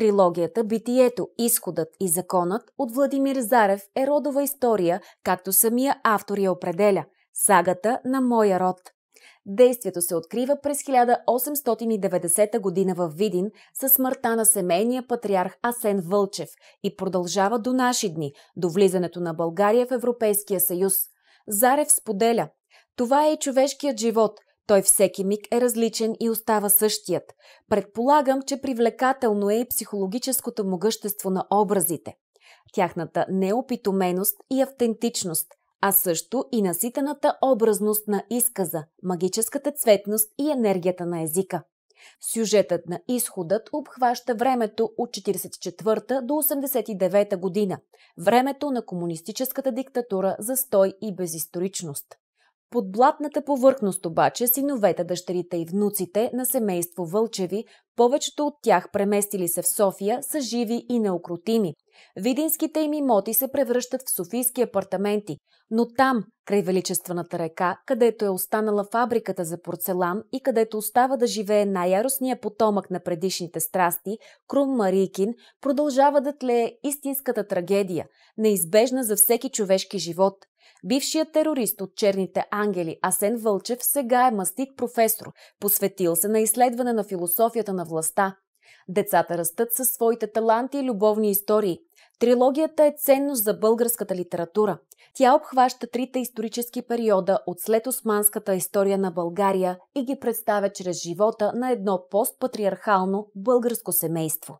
Трилогията «Битието, изходът и законът» от Владимир Зарев е родова история, както самия автор я определя – сагата на моя род. Действието се открива през 1890 година в Видин със смъртта на семейния патриарх Асен Вълчев и продължава до наши дни, до влизането на България в Европейския съюз. Зарев споделя – това е и човешкият живот – той всеки миг е различен и остава същият. Предполагам, че привлекателно е и психологическото могъщество на образите. Тяхната неопитоменост и автентичност, а също и наситената образност на изказа, магическата цветност и енергията на езика. Сюжетът на изходът обхваща времето от 1944 до 1989 година, времето на комунистическата диктатура, за стой и безисторичност. Под блатната повърхност обаче синовете, дъщерите и внуците на семейство Вълчеви, повечето от тях преместили се в София, са живи и неукротими. Видинските им имоти се превръщат в софийски апартаменти, но там, край величествената река, където е останала фабриката за порцелан и където остава да живее най-яростния потомък на предишните страсти, Крум Марийкин, продължава да тлее истинската трагедия, неизбежна за всеки човешки живот – Бившият терорист от черните ангели Асен Вълчев сега е мастит професор, посветил се на изследване на философията на властта. Децата растат със своите таланти и любовни истории. Трилогията е ценност за българската литература. Тя обхваща трите исторически периода от след османската история на България и ги представя чрез живота на едно постпатриархално българско семейство.